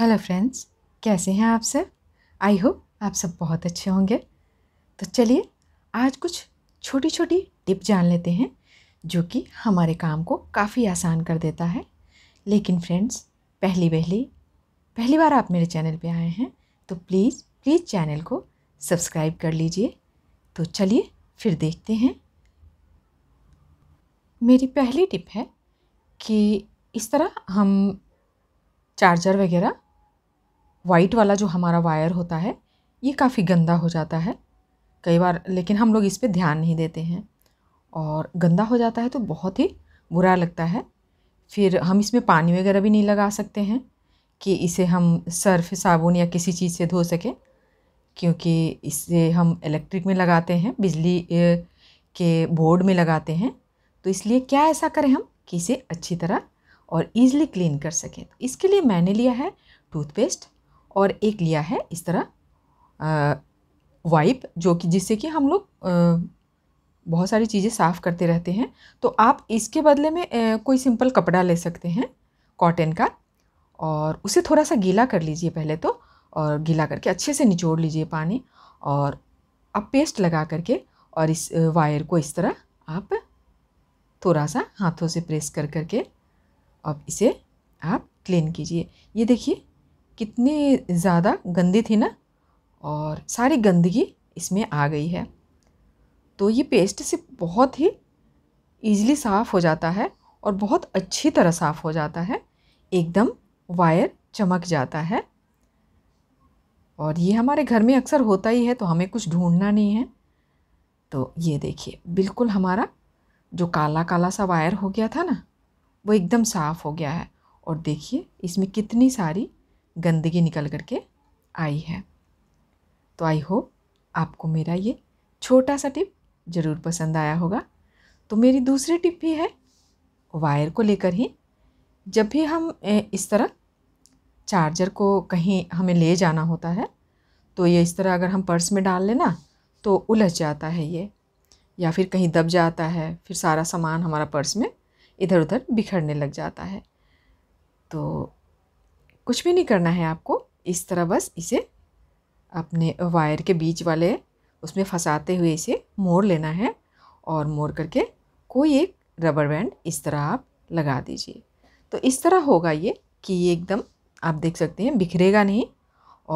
hello friends कैसे हैं आप सब आई होप आप सब बहुत अच्छे होंगे तो चलिए आज कुछ छोटी छोटी टिप जान लेते हैं जो कि हमारे काम को काफ़ी आसान कर देता है लेकिन फ्रेंड्स पहली पहली पहली बार आप मेरे चैनल पे आए हैं तो प्लीज़ प्लीज़ चैनल को सब्सक्राइब कर लीजिए तो चलिए फिर देखते हैं मेरी पहली टिप है कि इस तरह हम चार्जर वगैरह वाइट वाला जो हमारा वायर होता है ये काफ़ी गंदा हो जाता है कई बार लेकिन हम लोग इस पर ध्यान नहीं देते हैं और गंदा हो जाता है तो बहुत ही बुरा लगता है फिर हम इसमें पानी वगैरह भी नहीं लगा सकते हैं कि इसे हम सर्फ साबुन या किसी चीज़ से धो सकें क्योंकि इसे हम इलेक्ट्रिक में लगाते हैं बिजली के बोर्ड में लगाते हैं तो इसलिए क्या ऐसा करें हम कि इसे अच्छी तरह और ईज़िली क्लीन कर सकें तो इसके लिए मैंने लिया है टूथपेस्ट और एक लिया है इस तरह वाइप जो कि जिससे कि हम लोग बहुत सारी चीज़ें साफ़ करते रहते हैं तो आप इसके बदले में कोई सिंपल कपड़ा ले सकते हैं कॉटन का और उसे थोड़ा सा गीला कर लीजिए पहले तो और गीला करके अच्छे से निचोड़ लीजिए पानी और अब पेस्ट लगा करके और इस वायर को इस तरह आप थोड़ा सा हाथों से प्रेस कर करके अब इसे आप क्लीन कीजिए ये देखिए कितनी ज़्यादा गंदी थी ना और सारी गंदगी इसमें आ गई है तो ये पेस्ट से बहुत ही ईज़िली साफ़ हो जाता है और बहुत अच्छी तरह साफ़ हो जाता है एकदम वायर चमक जाता है और ये हमारे घर में अक्सर होता ही है तो हमें कुछ ढूंढना नहीं है तो ये देखिए बिल्कुल हमारा जो काला काला सा वायर हो गया था ना वो एकदम साफ़ हो गया है और देखिए इसमें कितनी सारी गंदगी निकल कर के आई है तो आई होप आपको मेरा ये छोटा सा टिप ज़रूर पसंद आया होगा तो मेरी दूसरी टिप भी है वायर को लेकर ही जब भी हम इस तरह चार्जर को कहीं हमें ले जाना होता है तो ये इस तरह अगर हम पर्स में डाल लेना तो उलझ जाता है ये या फिर कहीं दब जाता है फिर सारा सामान हमारा पर्स में इधर उधर बिखरने लग जाता है तो कुछ भी नहीं करना है आपको इस तरह बस इसे अपने वायर के बीच वाले उसमें फंसाते हुए इसे मोड़ लेना है और मोड़ करके कोई एक रबर बैंड इस तरह आप लगा दीजिए तो इस तरह होगा ये कि ये एकदम आप देख सकते हैं बिखरेगा नहीं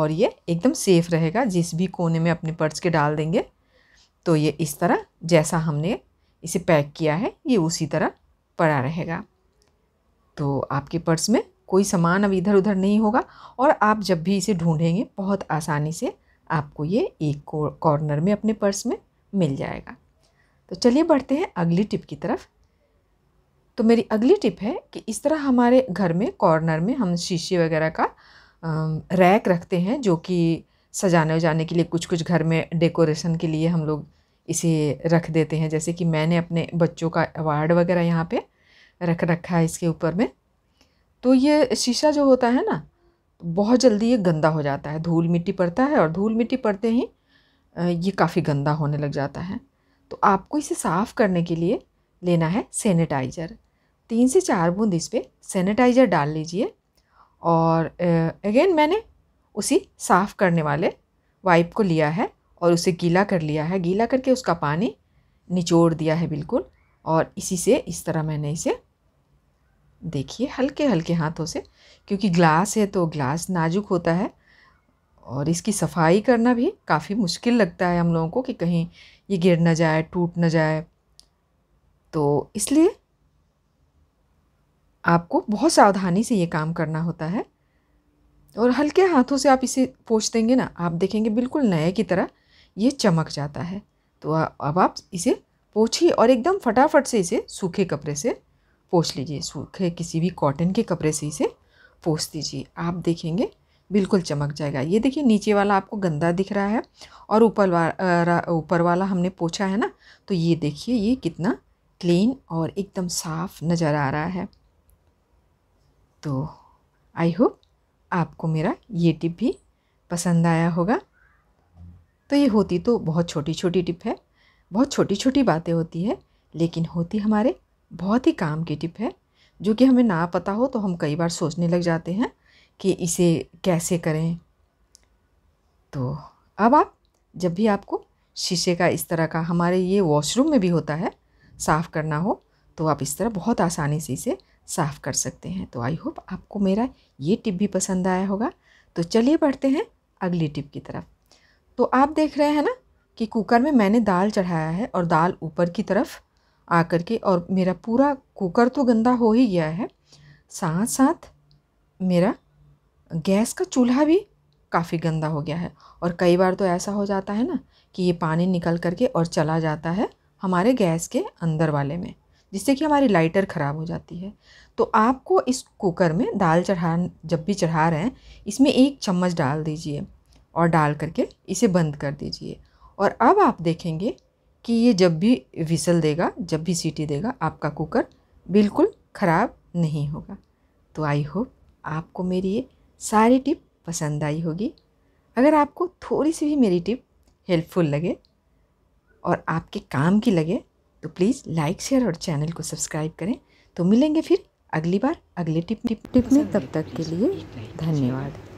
और ये एकदम सेफ़ रहेगा जिस भी कोने में अपने पर्स के डाल देंगे तो ये इस तरह जैसा हमने इसे पैक किया है ये उसी तरह पड़ा रहेगा तो आपके पर्स में कोई सामान अब इधर उधर नहीं होगा और आप जब भी इसे ढूंढेंगे बहुत आसानी से आपको ये एक कॉर्नर में अपने पर्स में मिल जाएगा तो चलिए बढ़ते हैं अगली टिप की तरफ तो मेरी अगली टिप है कि इस तरह हमारे घर में कॉर्नर में हम शीशे वगैरह का रैक रखते हैं जो कि सजाने वजाने के लिए कुछ कुछ घर में डेकोरेशन के लिए हम लोग इसे रख देते हैं जैसे कि मैंने अपने बच्चों का अवार्ड वगैरह यहाँ पे रख रखा है इसके ऊपर में तो ये शीशा जो होता है ना बहुत जल्दी ये गंदा हो जाता है धूल मिट्टी पड़ता है और धूल मिट्टी पड़ते ही ये काफ़ी गंदा होने लग जाता है तो आपको इसे साफ़ करने के लिए लेना है सैनिटाइज़र तीन से चार बूंद इस पर सैनिटाइज़र डाल लीजिए और अगेन मैंने उसी साफ़ करने वाले वाइप को लिया है और उसे गीला कर लिया है गीला करके उसका पानी निचोड़ दिया है बिल्कुल और इसी से इस तरह मैंने इसे देखिए हल्के हल्के हाथों से क्योंकि ग्लास है तो ग्लास नाजुक होता है और इसकी सफाई करना भी काफ़ी मुश्किल लगता है हम लोगों को कि कहीं ये गिर ना जाए टूट ना जाए तो इसलिए आपको बहुत सावधानी से ये काम करना होता है और हल्के हाथों से आप इसे पोछ देंगे ना आप देखेंगे बिल्कुल नए की तरह ये चमक जाता है तो अब आप इसे पोछिए और एकदम फटाफट से इसे सूखे कपड़े से पोछ लीजिए सूखे किसी भी कॉटन के कपड़े से इसे पोछ दीजिए आप देखेंगे बिल्कुल चमक जाएगा ये देखिए नीचे वाला आपको गंदा दिख रहा है और ऊपर वा ऊपर वाला हमने पोछा है ना तो ये देखिए ये कितना क्लीन और एकदम साफ नज़र आ रहा है तो आई होप आपको मेरा ये टिप भी पसंद आया होगा तो ये होती तो बहुत छोटी छोटी टिप है बहुत छोटी छोटी बातें होती है लेकिन होती हमारे बहुत ही काम की टिप है जो कि हमें ना पता हो तो हम कई बार सोचने लग जाते हैं कि इसे कैसे करें तो अब आप जब भी आपको शीशे का इस तरह का हमारे ये वॉशरूम में भी होता है साफ़ करना हो तो आप इस तरह बहुत आसानी से इसे साफ़ कर सकते हैं तो आई होप आपको मेरा ये टिप भी पसंद आया होगा तो चलिए बढ़ते हैं अगली टिप की तरफ तो आप देख रहे हैं ना कि कुकर में मैंने दाल चढ़ाया है और दाल ऊपर की तरफ आकर के और मेरा पूरा कुकर तो गंदा हो ही गया है साथ साथ मेरा गैस का चूल्हा भी काफ़ी गंदा हो गया है और कई बार तो ऐसा हो जाता है ना कि ये पानी निकल करके और चला जाता है हमारे गैस के अंदर वाले में जिससे कि हमारी लाइटर ख़राब हो जाती है तो आपको इस कुकर में दाल चढ़ा जब भी चढ़ा रहे हैं इसमें एक चम्मच डाल दीजिए और डाल करके इसे बंद कर दीजिए और अब आप देखेंगे कि ये जब भी विसल देगा जब भी सीटी देगा आपका कुकर बिल्कुल ख़राब नहीं होगा तो आई होप आपको मेरी ये सारी टिप पसंद आई होगी अगर आपको थोड़ी सी भी मेरी टिप हेल्पफुल लगे और आपके काम की लगे तो प्लीज़ लाइक शेयर और चैनल को सब्सक्राइब करें तो मिलेंगे फिर अगली बार अगले टिप टिप टिप में तब तक के लिए धन्यवाद